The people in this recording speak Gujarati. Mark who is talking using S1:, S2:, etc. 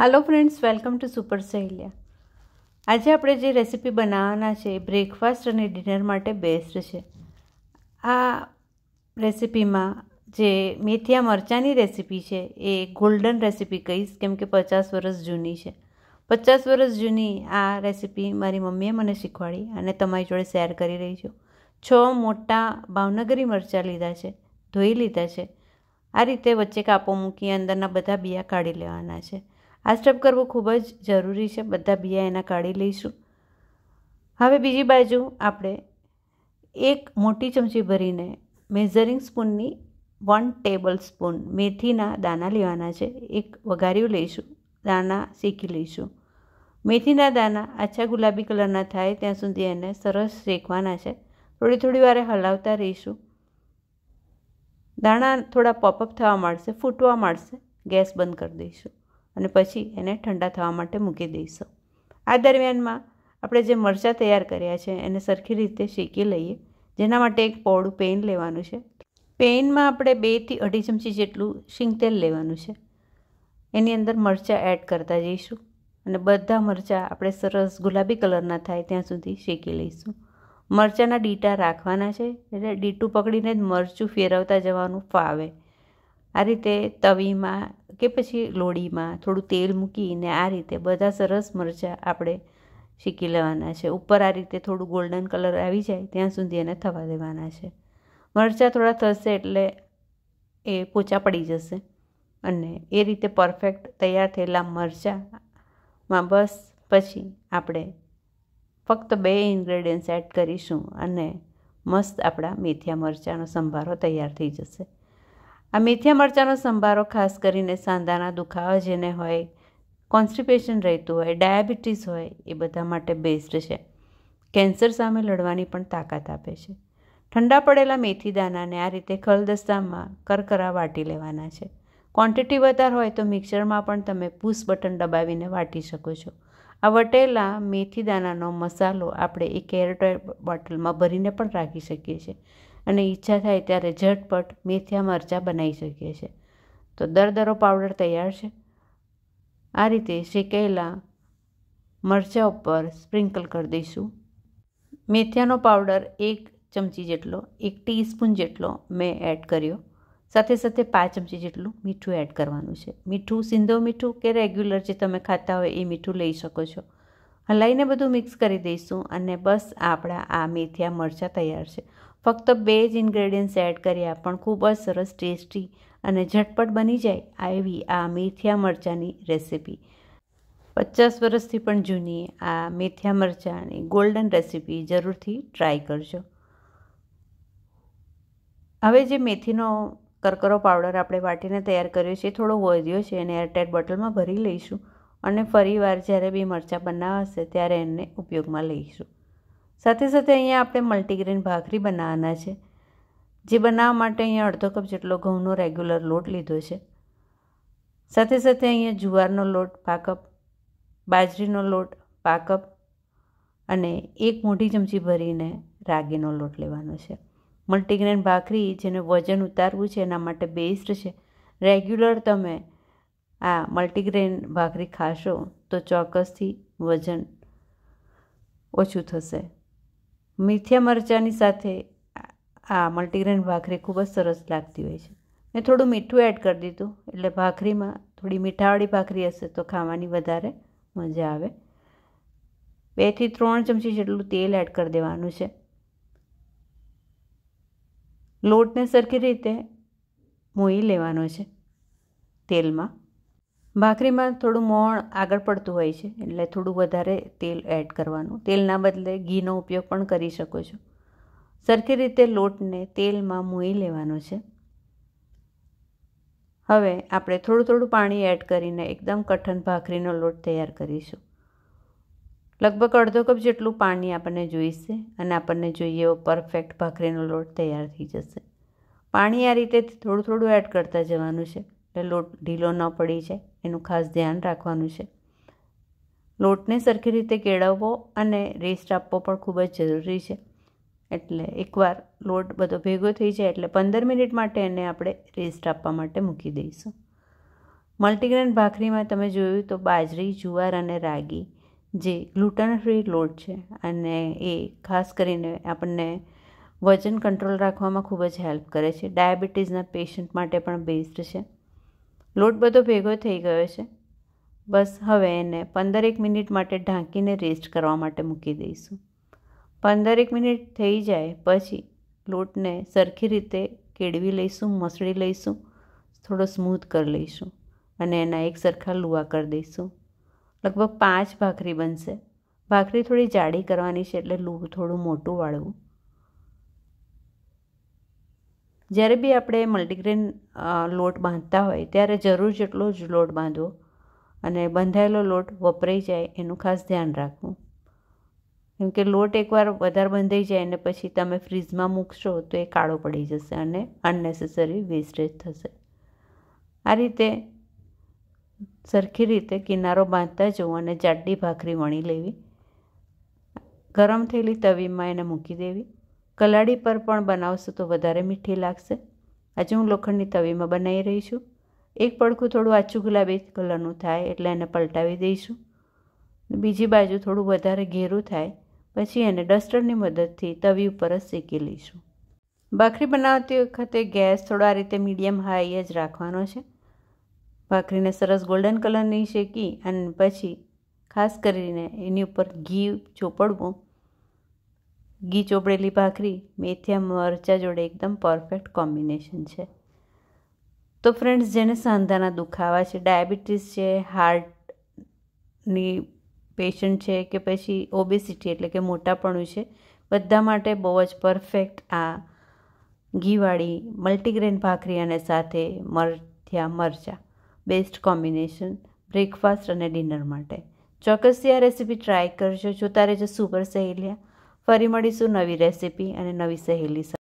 S1: hello friends welcome to super Saheliya આજે આપણે જે રેસીપી બનાવવાના છે એ બ્રેકફાસ્ટ અને ડિનર માટે બેસ્ટ છે આ રેસીપીમાં જે મેથીયા મરચાંની રેસીપી છે એ ગોલ્ડન રેસીપી કહીશ કેમ કે પચાસ વર્ષ જૂની છે પચાસ વર્ષ જૂની આ રેસીપી મારી મમ્મીએ મને શીખવાડી અને તમારી જોડે શેર કરી રહી છું છ મોટા ભાવનગરી મરચાં લીધા છે ધોઈ લીધા છે આ રીતે વચ્ચે કાપો મૂકી અંદરના બધા બિયા કાઢી લેવાના છે આ સ્ટેપ કરવું ખૂબ જ જરૂરી છે બધા બિયા એના કાઢી લઈશું હવે બીજી બાજુ આપણે એક મોટી ચમચી ભરીને મેઝરિંગ સ્પૂનની વન ટેબલ સ્પૂન મેથીના દાણા લેવાના છે એક વઘાર્યું લઈશું દાણા શેકી લઈશું મેથીના દાણા આછા ગુલાબી કલરના થાય ત્યાં સુધી એને સરસ શેકવાના છે થોડી થોડી વારે હલાવતા રહીશું દાણા થોડા પોપઅપ થવા માંડશે ફૂટવા માંડશે ગેસ બંધ કરી દઈશું અને પછી એને ઠંડા થવા માટે મૂકી દઈશું આ દરમિયાનમાં આપણે જે મરચાં તૈયાર કર્યા છે એને સરખી રીતે શેકી લઈએ જેના માટે એક પોળું પેન લેવાનું છે પેનમાં આપણે બેથી અઢી ચમચી જેટલું શીંગ તેલ લેવાનું છે એની અંદર મરચાં એડ કરતા જઈશું અને બધા મરચાં આપણે સરસ ગુલાબી કલરના થાય ત્યાં સુધી શેકી લઈશું મરચાંના ડીટા રાખવાના છે એટલે ડીટું પકડીને જ મરચું ફેરવતા જવાનું ફાવે આ રીતે તવીમાં કે પછી લોડીમાં થોડું તેલ મૂકીને આ રીતે બધા સરસ મરચાં આપણે શીકી લેવાના છે ઉપર આ રીતે થોડું ગોલ્ડન કલર આવી જાય ત્યાં સુધી એને થવા દેવાના છે મરચાં થોડા થશે એટલે એ પોચા પડી જશે અને એ રીતે પરફેક્ટ તૈયાર થયેલા મરચાંમાં બસ પછી આપણે ફક્ત બે ઇન્ગ્રેડિયન્ટ્સ એડ કરીશું અને મસ્ત આપણા મેથિયા મરચાંનો સંભારો તૈયાર થઈ જશે આ મેથીયા મરચાંનો સંભારો ખાસ કરીને સાંધાના દુખાવા જેને હોય કોન્સ્ટિપેશન રહેતું હોય ડાયાબિટીસ હોય એ બધા માટે બેસ્ટ છે કેન્સર સામે લડવાની પણ તાકાત આપે છે ઠંડા પડેલા મેથી દાનાને આ રીતે ખલદસ્તામાં કરકરા વાટી લેવાના છે ક્વોન્ટિટી વધારે હોય તો મિક્સરમાં પણ તમે પુશ બટન દબાવીને વાટી શકો છો આ વટેલા મેથી દાનાનો મસાલો આપણે એક એરટાઈટ બોટલમાં ભરીને પણ રાખી શકીએ છીએ અને ઈચ્છા થાય ત્યારે ઝટપટ મેથીયા મરચાં બનાવી શકીએ છીએ તો દરદરો પાવડર તૈયાર છે આ રીતે શેકેલા મરચાં ઉપર સ્પ્રિંકલ કરી દઈશું મેથીયાનો પાવડર એક ચમચી જેટલો એક ટીસ્પૂન જેટલો મેં એડ કર્યો સાથે સાથે પાંચ ચમચી જેટલું મીઠું એડ કરવાનું છે મીઠું સિંધો મીઠું કે રેગ્યુલર જે તમે ખાતા હોય એ મીઠું લઈ શકો છો હલાઈને બધું મિક્સ કરી દઈશું અને બસ આપણા આ મેથીયા મરચાં તૈયાર છે ફક્ત બે જ ઇન્ગ્રેડિયન્ટ્સ એડ કર્યા પણ ખૂબ જ સરસ ટેસ્ટી અને ઝટપટ બની જાય આવી આ મેથીયા મરચાંની રેસીપી પચાસ વર્ષથી પણ જૂની આ મેથીયા મરચાંની ગોલ્ડન રેસીપી જરૂરથી ટ્રાય કરજો હવે જે મેથીનો કરકરો પાવડર આપણે વાટીને તૈયાર કર્યો છે એ થોડો વધ્યો છે એને એરટાઈટ બોટલમાં ભરી લઈશું અને ફરી વાર જ્યારે બી મરચાં બનાવાશે ત્યારે એને ઉપયોગમાં લઈશું સાથે સાથે અહીંયા આપણે મલ્ટીગ્રેન ભાખરી બનાવવાના છે જે બનાવવા માટે અહીંયા અડધો કપ જેટલો ઘઉંનો રેગ્યુલર લોટ લીધો છે સાથે સાથે અહીંયા જુવારનો લોટ પાકપ બાજરીનો લોટ પાકપ અને એક મોટી ચમચી ભરીને રાગીનો લોટ લેવાનો છે મલ્ટીગ્રેન ભાખરી જેને વજન ઉતારવું છે એના માટે બેસ્ટ છે રેગ્યુલર તમે આ મલ્ટીગ્રેન ભાખરી ખાશો તો ચોક્કસથી વજન ઓછું થશે મીઠિયા મરચાંની સાથે આ મલ્ટીગ્રેન ભાખરી ખૂબ જ સરસ લાગતી હોય છે મેં થોડું મીઠું એડ કરી દીધું એટલે ભાખરીમાં થોડી મીઠાવાળી ભાખરી હશે તો ખાવાની વધારે મજા આવે બેથી ત્રણ ચમચી જેટલું તેલ એડ કરી દેવાનું છે લોટને સરખી રીતે મોઈ લેવાનો છે તેલમાં ભાખરીમાં થોડું મોણ આગળ પડતું હોય છે એટલે થોડું વધારે તેલ એડ કરવાનું તેલના બદલે ઘીનો ઉપયોગ પણ કરી શકો છો સરખી રીતે લોટને તેલમાં મૂઈ લેવાનો છે હવે આપણે થોડું થોડું પાણી એડ કરીને એકદમ કઠણ ભાખરીનો લોટ તૈયાર કરીશું લગભગ અડધો કપ જેટલું પાણી આપણને જોઈશે અને આપણને જોઈએ એવો પરફેક્ટ ભાખરીનો લોટ તૈયાર થઈ જશે પાણી આ રીતે થોડું થોડું એડ કરતા જવાનું છે એટલે લોટ ઢીલો ન પડી જાય એનું ખાસ ધ્યાન રાખવાનું છે લોટને સરખી રીતે કેળવવો અને રેસ્ટ આપવો પણ ખૂબ જ જરૂરી છે એટલે એકવાર લોટ બધો ભેગો થઈ જાય એટલે પંદર મિનિટ માટે એને આપણે રેસ્ટ આપવા માટે મૂકી દઈશું મલ્ટીગ્રેન ભાખરીમાં તમે જોયું તો બાજરી જુવાર અને રાગી જે ગ્લુટન ફ્રી લોટ છે અને એ ખાસ કરીને આપણને વજન કંટ્રોલ રાખવામાં ખૂબ જ હેલ્પ કરે છે ડાયાબિટીસના પેશન્ટ માટે પણ બેસ્ટ છે લોટ બધો ભેગો થઈ ગયો છે બસ હવે એને પંદરેક મિનિટ માટે ઢાંકીને રેસ્ટ કરવા માટે મૂકી દઈશું પંદરેક મિનિટ થઈ જાય પછી લોટને સરખી રીતે કેળવી લઈશું મસળી લઈશું થોડો સ્મૂથ કરી લઈશું અને એના એક સરખા લુવા કરી દઈશું લગભગ પાંચ ભાખરી બનશે ભાખરી થોડી જાડી કરવાની છે એટલે લૂ થોડું મોટું વાળવું જ્યારે બી આપણે મલ્ટીગ્રેન લોટ બાંધતા હોય ત્યારે જરૂર જેટલો જ લોટ બાંધવો અને બંધાયેલો લોટ વપરાઈ જાય એનું ખાસ ધ્યાન રાખવું કેમ કે લોટ એકવાર વધારે બંધાઈ જાય અને પછી તમે ફ્રીજમાં મૂકશો તો એ કાળો પડી જશે અને અનનેસેસરી વેસ્ટેજ થશે આ રીતે સરખી રીતે કિનારો બાંધતા જવું અને જાડી ભાખરી વણી લેવી ગરમ થયેલી તવીમાં એને મૂકી દેવી કલાડી પર પણ બનાવશો તો વધારે મીઠી લાગશે આજે હું લોખંડની તવીમાં બનાવી રહી છું એક પડખું થોડું આછું ગુલાબી કલરનું થાય એટલે એને પલટાવી દઈશું બીજી બાજુ થોડું વધારે ઘેરું થાય પછી એને ડસ્ટરની મદદથી તવી ઉપર જ શેકી લઈશું ભાખરી બનાવતી વખતે ગેસ થોડો આ રીતે મીડિયમ હાઈ જ રાખવાનો છે ભાખરીને સરસ ગોલ્ડન કલરની શેકી અને પછી ખાસ કરીને એની ઉપર ઘી ચોપડવું ઘી ચોપડેલી ભાખરી મેથીયા મરચાં જોડે એકદમ પરફેક્ટ કોમ્બિનેશન છે તો ફ્રેન્ડ્સ જેને સાંધાના દુખાવા છે ડાયાબિટીસ છે હાર્ટની પેશન્ટ છે કે પછી ઓબેસિટી એટલે કે મોટાપણું છે બધા માટે બહુ જ પરફેક્ટ આ ઘીવાળી મલ્ટીગ્રેન ભાખરી અને સાથે મરથિયા મરચાં બેસ્ટ કોમ્બિનેશન બ્રેકફાસ્ટ અને ડિનર માટે ચોક્કસથી આ રેસીપી ટ્રાય કરજો જો તારે જો સુપર સહેલિયા ફરી મળીશું નવી રેસિપી અને નવી સહેલી